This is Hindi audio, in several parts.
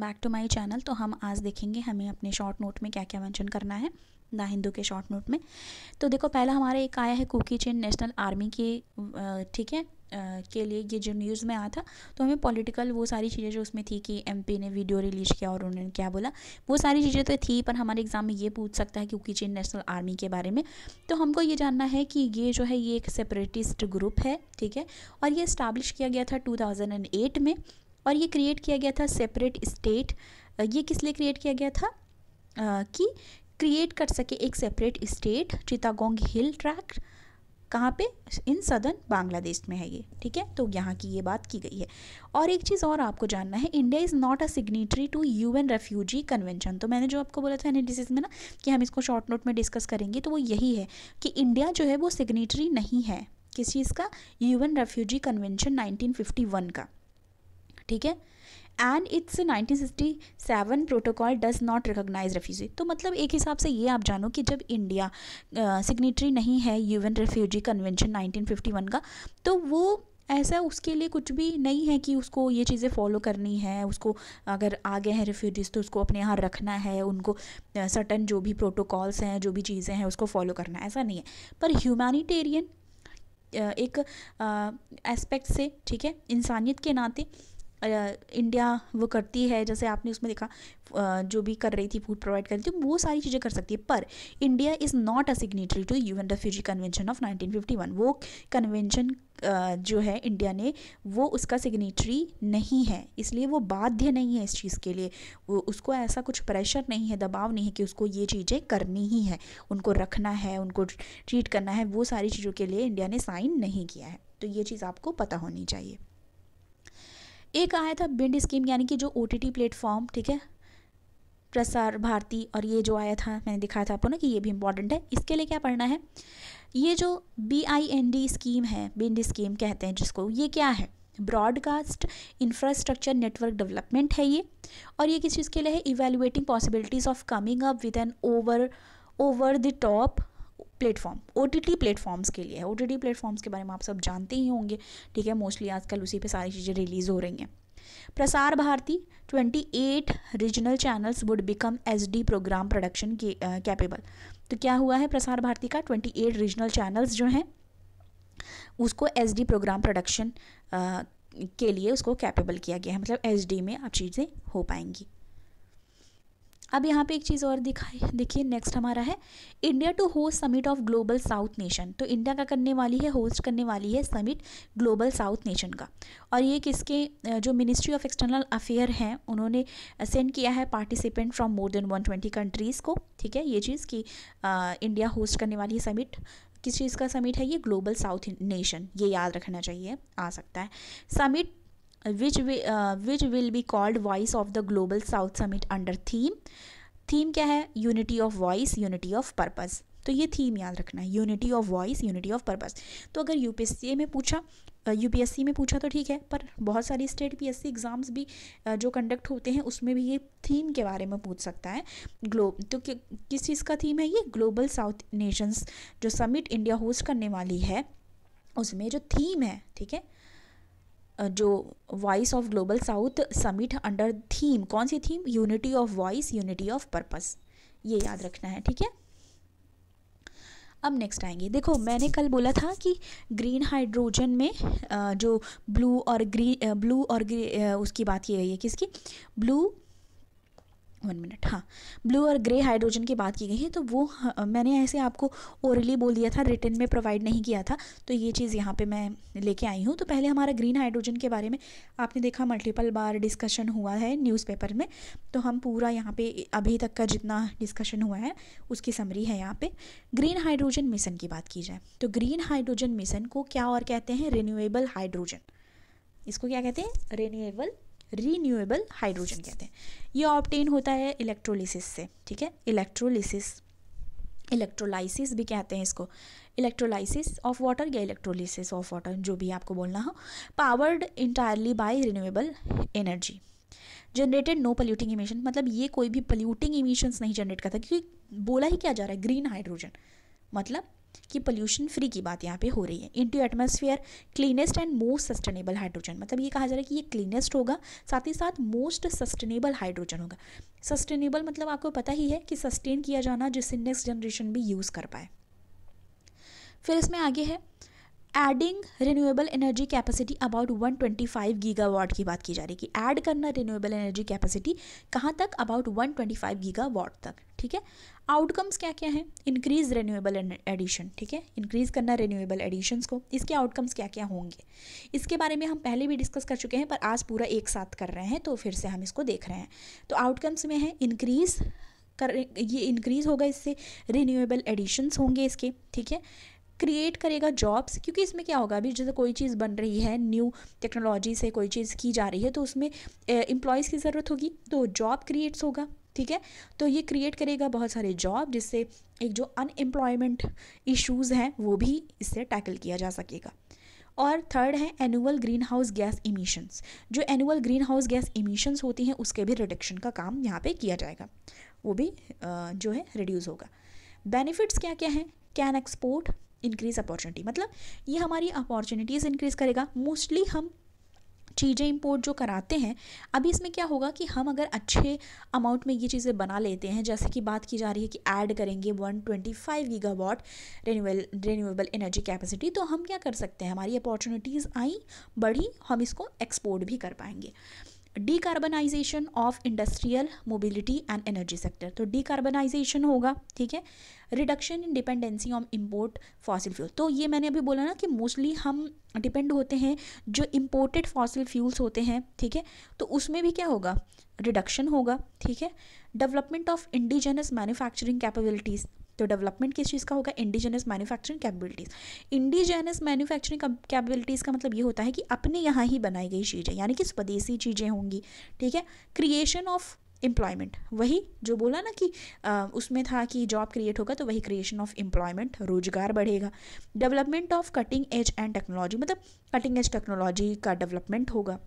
बैक टू माई चैनल तो हम आज देखेंगे हमें अपने शॉर्ट नोट में क्या क्या मैंशन करना है द हिंदू के शॉर्ट नोट में तो देखो पहला हमारा एक आया है कुकी चिन नेशनल आर्मी के ठीक है के लिए ये जो न्यूज़ में आया था तो हमें पॉलिटिकल वो सारी चीज़ें जो उसमें थी कि एमपी ने वीडियो रिलीज किया और उन्होंने क्या बोला वो सारी चीज़ें तो थी पर हमारे एग्ज़ाम में ये पूछ सकता है क्योंकि चीन नेशनल आर्मी के बारे में तो हमको ये जानना है कि ये जो है ये एक सेपरेटिस्ट ग्रुप है ठीक है और ये इस्टाब्लिश किया गया था टू में और ये क्रिएट किया गया था सेपरेट स्टेट ये किस लिए क्रिएट किया गया था आ, कि क्रिएट कर सके एक separate state Chittagong hill tract कहाँ पे इन सदन बांग्लादेश में है ये ठीक है तो यहाँ की ये बात की गई है और एक चीज़ और आपको जानना है India is not a signatory to U N refugee convention तो मैंने जो आपको बोला था एनालिसिस में ना कि हम इसको शॉर्ट नोट में डिस्कस करेंगे तो वो यही है कि इंडिया जो है वो सिग्नेटरी नहीं है किस चीज़ का U N refugee convention nineteen का ठीक है and it's nineteen sixty seven protocol does not recognise refugee तो मतलब एक हिसाब से ये आप जानो कि जब इंडिया सिग्नेटरी नहीं है UN refugee convention nineteen fifty one का तो वो ऐसा उसके लिए कुछ भी नहीं है कि उसको ये चीज़ें फॉलो करनी है उसको अगर आ गए हैं रेफ्यूजीज तो उसको अपने यहाँ रखना है उनको सटन जो भी प्रोटोकॉल्स हैं जो भी चीज़ें हैं उसको फॉलो करना है ऐसा नहीं है पर ह्यूमैनिटेरियन एक एस्पेक्ट से ठीक है इंसानियत के नाते इंडिया वो करती है जैसे आपने उसमें देखा जो भी कर रही थी फूड प्रोवाइड कर रही थी वो सारी चीज़ें कर सकती है पर India is not a signatory to U N refugee convention of 1951 वो कन्वेंशन जो है इंडिया ने वो उसका सिग्नेटरी नहीं है इसलिए वो बाध्य नहीं है इस चीज़ के लिए वो उसको ऐसा कुछ प्रेशर नहीं है दबाव नहीं है कि उसको ये चीज़ें करनी ही है उनको रखना है उनको ट्रीट करना है वो सारी चीज़ों के लिए इंडिया ने साइन नहीं किया है तो ये चीज़ आपको पता होनी चाहिए एक आया था बिंड स्कीम यानी कि जो ओ टी प्लेटफॉर्म ठीक है प्रसार भारती और ये जो आया था मैंने दिखाया था आपको ना कि ये भी इम्पॉर्टेंट है इसके लिए क्या पढ़ना है ये जो B I N D scheme है बिंड स्कीम कहते हैं जिसको ये क्या है ब्रॉडकास्ट इंफ्रास्ट्रक्चर नेटवर्क डेवलपमेंट है ये और ये किस चीज़ के लिए है evaluating possibilities of coming up with an over over the top platform O T T platforms के लिए है ओ टी टी प्लेटफॉर्म्स के बारे में आप सब जानते ही होंगे ठीक है मोस्टली आजकल उसी पे सारी चीज़ें रिलीज़ हो रही हैं Prasar Bharati 28 regional channels would become the program production capable तो क्या हुआ है प्रसार भारती का 28 रीजनल चैनल्स जो हैं उसको डी प्रोग्राम प्रोडक्शन के लिए उसको कैपेबल किया गया है मतलब डी में आप चीज़ें हो पाएंगी अब यहाँ पे एक चीज़ और दिखाई देखिए नेक्स्ट हमारा है India to host summit of global south nation तो इंडिया का करने वाली है होस्ट करने वाली है समिट ग्लोबल साउथ नेशन का और ये किसके जो मिनिस्ट्री ऑफ एक्सटर्नल अफेयर हैं उन्होंने सेंड किया है participant from more than one twenty countries को ठीक है ये चीज़ कि इंडिया होस्ट करने वाली है समिट किस चीज़ का समिट है ये ग्लोबल साउथ नेशन ये याद रखना चाहिए आ सकता है summit which will, uh, which will be called voice of the global south summit under theme theme क्या है unity of voice unity of purpose तो ये थीम याद रखना है unity of voice unity of purpose तो अगर यू में पूछा यूपीएससी uh, में पूछा तो ठीक है पर बहुत सारी स्टेट पीएससी एग्ज़ाम्स भी uh, जो कंडक्ट होते हैं उसमें भी ये थीम के बारे में पूछ सकता है ग्लोब तो कि, किस चीज़ का थीम है ये ग्लोबल साउथ नेशंस जो समिट इंडिया होस्ट करने वाली है उसमें जो थीम है ठीक है जो voice of global south summit under theme कौन सी theme unity of voice unity of purpose ये याद रखना है ठीक है अब नेक्स्ट आएंगे देखो मैंने कल बोला था कि ग्रीन हाइड्रोजन में जो ब्लू और ग्रीन ब्लू और ग्री, उसकी बात की गई है किसकी ब्लू वन मिनट हाँ ब्लू और ग्रे हाइड्रोजन की बात की गई है तो वो हाँ, मैंने ऐसे आपको ओरली बोल दिया था रिटर्न में प्रोवाइड नहीं किया था तो ये चीज़ यहाँ पे मैं लेके आई हूँ तो पहले हमारा ग्रीन हाइड्रोजन के बारे में आपने देखा मल्टीपल बार डिस्कशन हुआ है न्यूज़पेपर में तो हम पूरा यहाँ पे अभी तक का जितना डिस्कशन हुआ है उसकी समरी है यहाँ पर ग्रीन हाइड्रोजन मिशन की बात की जाए तो ग्रीन हाइड्रोजन मिशन को क्या और कहते हैं रिन्यूएबल हाइड्रोजन इसको क्या कहते हैं रिन्यूएबल रीन्यूएबल हाइड्रोजन कहते हैं ये ऑप्टेन होता है इलेक्ट्रोलिसिस से ठीक है इलेक्ट्रोलिसिस इलेक्ट्रोलाइसिस भी कहते हैं इसको इलेक्ट्रोलाइसिस ऑफ वाटर या इलेक्ट्रोलिसिस ऑफ वाटर जो भी आपको बोलना हो powered entirely by renewable energy generated no polluting emission मतलब ये कोई भी पल्यूटिंग इमिशंस नहीं जनरेट करता क्योंकि बोला ही क्या जा रहा है ग्रीन हाइड्रोजन मतलब कि पोल्यूशन फ्री की बात यहाँ पे हो रही है to atmosphere cleanest and most sustainable hydrogen मतलब ये कहा जा रहा है कि ये क्लीनेस्ट होगा साथ ही साथ मोस्ट सस्टेनेबल हाइड्रोजन होगा सस्टेनेबल मतलब आपको पता ही है कि सस्टेन किया जाना जिससे नेक्स्ट जनरेशन भी यूज़ कर पाए फिर इसमें आगे है adding renewable energy capacity about 125 gigawatt की बात की जा रही है कि ऐड करना रिन्यूएबल एनर्जी कैपेसिटी कहाँ तक अबाउट 125 गीगावाट तक ठीक है आउटकम्स क्या क्या हैं इंक्रीज रिन्यूएबल एडिशन ठीक है इंक्रीज करना रिन्यूएबल एडिशंस को इसके आउटकम्स क्या क्या होंगे इसके बारे में हम पहले भी डिस्कस कर चुके हैं पर आज पूरा एक साथ कर रहे हैं तो फिर से हम इसको देख रहे हैं तो आउटकम्स में है इंक्रीज कर ये इंक्रीज़ होगा इससे रिन्यूएबल एडिशंस होंगे इसके ठीक है क्रिएट करेगा जॉब्स क्योंकि इसमें क्या होगा अभी जैसे कोई चीज़ बन रही है न्यू टेक्नोलॉजी से कोई चीज़ की जा रही है तो उसमें एम्प्लॉयज़ की ज़रूरत होगी तो जॉब क्रिएट्स होगा ठीक है तो ये क्रिएट करेगा बहुत सारे जॉब जिससे एक जो अनएम्प्लॉयमेंट इश्यूज़ हैं वो भी इससे टैकल किया जा सकेगा और थर्ड है annual green house gas emissions जो annual green house gas emissions होती हैं उसके भी रिडक्शन का काम यहाँ पे किया जाएगा वो भी जो है रिड्यूस होगा बेनिफिट्स क्या क्या हैं कैन एक्सपोर्ट इंक्रीज अपॉर्चुनिटी मतलब ये हमारी अपॉर्चुनिटीज़ इंक्रीज़ करेगा मोस्टली हम चीज़ें इंपोर्ट जो कराते हैं अभी इसमें क्या होगा कि हम अगर अच्छे अमाउंट में ये चीज़ें बना लेते हैं जैसे कि बात की जा रही है कि ऐड करेंगे 125 twenty five gigawatt renewable energy capacity तो हम क्या कर सकते हैं हमारी अपॉर्चुनिटीज़ आई बढ़ी हम इसको एक्सपोर्ट भी कर पाएंगे decarbonization of industrial mobility and energy sector तो डीकार्बनाइजेशन होगा ठीक है reduction in dependency on import fossil fuel तो ये मैंने अभी बोला ना कि मोस्टली हम डिपेंड होते हैं जो इम्पोर्टेड फॉसिल फ्यूल्स होते हैं ठीक है तो उसमें भी क्या होगा रिडक्शन होगा ठीक है development of indigenous manufacturing capabilities तो डेवलपमेंट किस चीज़ का होगा indigenous manufacturing capabilities indigenous manufacturing capabilities का मतलब ये होता है कि अपने यहाँ ही बनाई गई चीज़ें यानी कि स्वदेशी चीज़ें होंगी ठीक है क्रिएशन ऑफ एम्प्लॉयमेंट वही जो बोला ना कि आ, उसमें था कि जॉब क्रिएट होगा तो वही क्रिएशन ऑफ एम्प्लॉयमेंट रोजगार बढ़ेगा development of cutting edge and technology मतलब कटिंग एज टेक्नोलॉजी का डेवलपमेंट होगा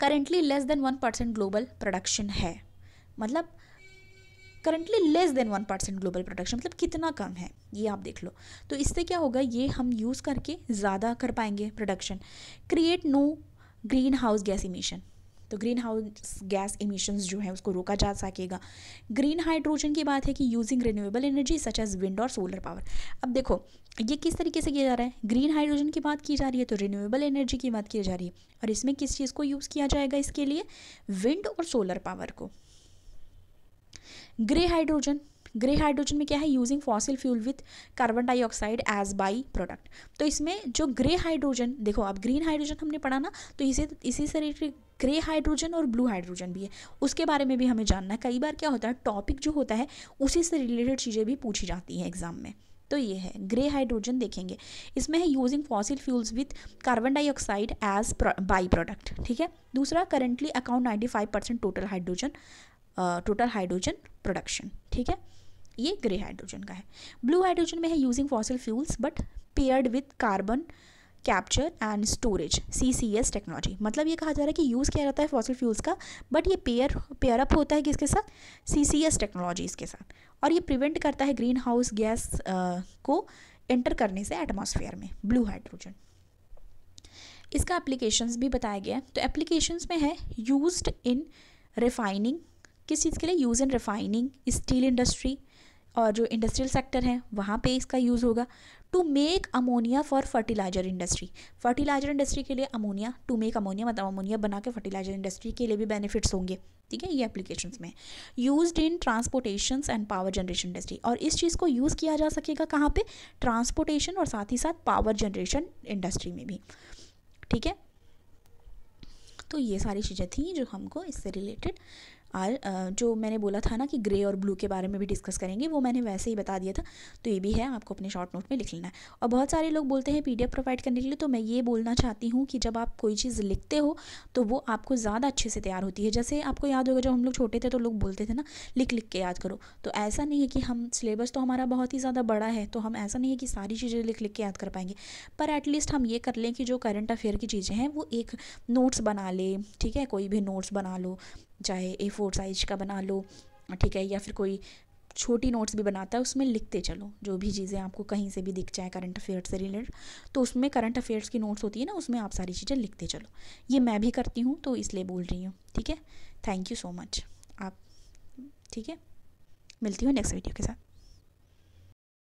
currently less than one percent global production है मतलब currently less than one percent global production मतलब कितना कम है ये आप देख लो तो इससे क्या होगा ये हम यूज़ करके ज़्यादा कर पाएंगे production create no green house gas emission तो ग्रीन हाउस गैस इमिशंस जो है उसको रोका जा सकेगा ग्रीन हाइड्रोजन की बात है कि using renewable energy such as wind और सोलर पावर अब देखो ये किस तरीके से किया जा रहा है ग्रीन हाइड्रोजन की बात की जा रही है तो रिन्यूएबल एनर्जी की बात की जा रही है और इसमें किस चीज़ को यूज़ किया जाएगा इसके लिए विंड और सोलर पावर को ग्रे हाइड्रोजन ग्रे हाइड्रोजन में क्या है using fossil fuel with carbon dioxide as by product तो इसमें जो ग्रे हाइड्रोजन देखो अब ग्रीन हाइड्रोजन हमने पढ़ा ना तो इसे इसी से ग्रे हाइड्रोजन और ब्लू हाइड्रोजन भी है उसके बारे में भी हमें जानना है कई बार क्या होता है टॉपिक जो होता है उसी से रिलेटेड चीज़ें भी पूछी जाती हैं एग्जाम में तो ये है ग्रे हाइड्रोजन देखेंगे इसमें है using fossil fuels with carbon dioxide as by product ठीक है दूसरा currently account 95 percent total hydrogen total hydrogen production ठीक है ये ग्रे हाइड्रोजन का है ब्लू हाइड्रोजन में है using fossil fuels but paired with carbon capture and storage C C S technology मतलब ये कहा जा रहा है कि यूज़ किया जाता है फॉसिल फ्यूल्स का बट ये पेयर पेयर अप होता है किसके साथ सी सी एस टेक्नोलॉजीज़ के साथ और ये प्रिवेंट करता है ग्रीन हाउस गैस को एंटर करने से एटमॉस्फेयर में ब्लू हाइड्रोजन इसका एप्लीकेशंस भी बताया गया है तो एप्लीकेशंस में है यूज्ड इन रिफाइनिंग किस चीज़ के लिए use in refining steel industry और जो इंडस्ट्रियल सेक्टर है वहाँ पे इसका यूज़ होगा to make ammonia for fertilizer industry fertilizer industry के लिए अमोनिया टू मेक अमोनिया मतलब अमोनिया बना के फर्टिलाइजर इंडस्ट्री के लिए भी बेनिफिट्स होंगे ठीक है ये एप्लीकेशन में use in transportation and power generation industry और इस चीज़ को यूज़ किया जा सकेगा कहाँ पर ट्रांसपोर्टेशन और साथ ही साथ पावर जनरेशन इंडस्ट्री में भी ठीक है तो ये सारी चीज़ें थी जो हमको इससे रिलेटेड आर जो मैंने बोला था ना कि ग्रे और ब्लू के बारे में भी डिस्कस करेंगे वो मैंने वैसे ही बता दिया था तो ये भी है आपको अपने शॉर्ट नोट में लिख लेना है और बहुत सारे लोग बोलते हैं पी प्रोवाइड करने के लिए तो मैं ये बोलना चाहती हूँ कि जब आप कोई चीज़ लिखते हो तो वो आपको ज़्यादा अच्छे से तैयार होती है जैसे आपको याद होगा जब हम लोग छोटे थे तो लोग बोलते थे ना लिख लिख के याद करो तो ऐसा नहीं है कि हम सिलेबस तो हमारा बहुत ही ज़्यादा बड़ा है तो हम ऐसा नहीं है कि सारी चीज़ें लिख लिख के याद कर पाएंगे पर एटलीस्ट हम ये कर लें कि जो करंट अफेयर की चीज़ें हैं वो एक नोट्स बना लें ठीक है कोई भी नोट्स बना लो चाहे ए फोर साइज का बना लो ठीक है या फिर कोई छोटी नोट्स भी बनाता है उसमें लिखते चलो जो भी चीज़ें आपको कहीं से भी दिख जाए करंट अफेयर्स से रिलेटेड तो उसमें करंट अफेयर्स की नोट्स होती है ना उसमें आप सारी चीज़ें लिखते चलो ये मैं भी करती हूँ तो इसलिए बोल रही हूँ ठीक है थैंक यू सो मच आप ठीक है मिलती हूँ नेक्स्ट वीडियो के साथ